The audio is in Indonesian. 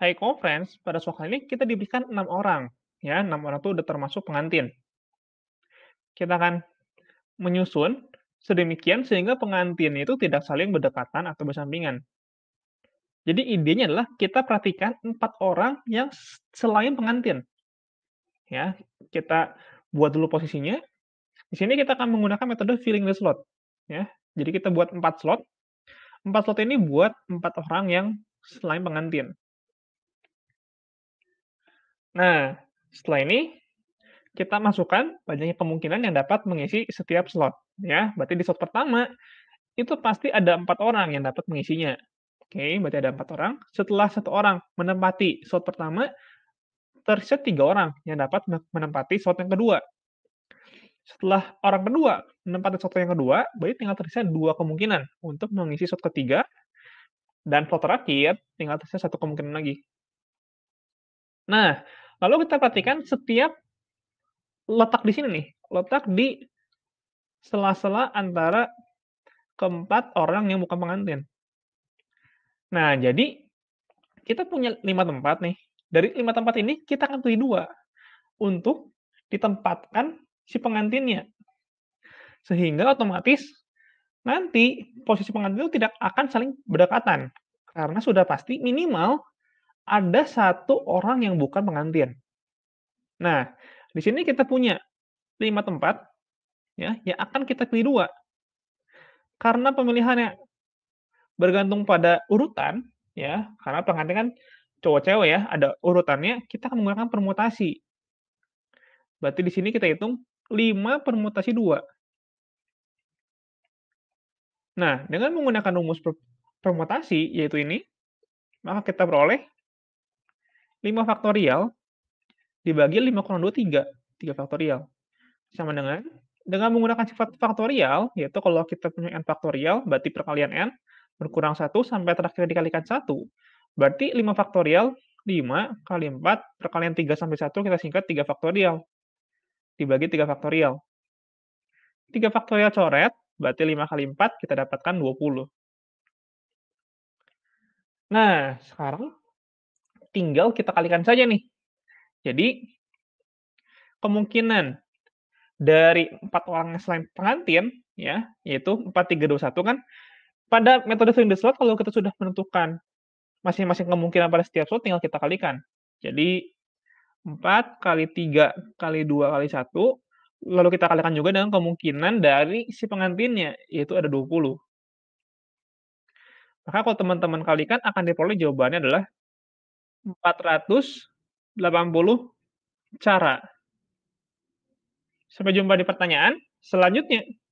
high conference pada suatu kali ini kita diberikan enam orang ya enam orang itu sudah termasuk pengantin kita akan menyusun sedemikian sehingga pengantin itu tidak saling berdekatan atau bersampingan jadi idenya adalah kita perhatikan empat orang yang selain pengantin ya kita buat dulu posisinya di sini kita akan menggunakan metode filling the slot ya jadi kita buat empat slot empat slot ini buat empat orang yang selain pengantin Nah, setelah ini kita masukkan banyaknya kemungkinan yang dapat mengisi setiap slot. Ya, berarti di slot pertama itu pasti ada empat orang yang dapat mengisinya. Oke, berarti ada empat orang. Setelah satu orang menempati slot pertama, tersisa tiga orang yang dapat menempati slot yang kedua. Setelah orang kedua menempati slot yang kedua, berarti tinggal tersisa dua kemungkinan untuk mengisi slot ketiga. Dan slot terakhir, tinggal tersisa satu kemungkinan lagi. Nah, Lalu kita perhatikan setiap letak di sini nih, letak di sela-sela antara keempat orang yang bukan pengantin. Nah, jadi kita punya lima tempat nih. Dari lima tempat ini kita akan pilih dua untuk ditempatkan si pengantinnya. Sehingga otomatis nanti posisi pengantin itu tidak akan saling berdekatan. Karena sudah pasti minimal ada satu orang yang bukan pengantin. Nah, di sini kita punya lima tempat ya yang akan kita pilih dua. Karena pemilihannya bergantung pada urutan ya, karena pengantin kan cowok cewek ya, ada urutannya, kita akan menggunakan permutasi. Berarti di sini kita hitung 5 permutasi 2. Nah, dengan menggunakan rumus permutasi yaitu ini, maka kita peroleh 5 faktorial dibagi 3. 3 faktorial. Sama dengan, dengan menggunakan sifat faktorial, yaitu kalau kita punya n faktorial, berarti perkalian n, berkurang 1 sampai terakhir dikalikan 1. Berarti 5 faktorial, 5 kali 4, perkalian 3 sampai 1, kita singkat 3 faktorial. Dibagi 3 faktorial. 3 faktorial coret, berarti 5 kali 4 kita dapatkan 20. Nah, sekarang tinggal kita kalikan saja nih. Jadi kemungkinan dari empat orang selain pengantin ya yaitu 4 3 2 1 kan pada metode swing the slot kalau kita sudah menentukan masing-masing kemungkinan pada setiap slot tinggal kita kalikan. Jadi 4 kali 3 kali 2 kali 1 lalu kita kalikan juga dengan kemungkinan dari si pengantinnya yaitu ada 20. Maka kalau teman-teman kalikan akan diperoleh jawabannya adalah 480 cara. Sampai jumpa di pertanyaan selanjutnya.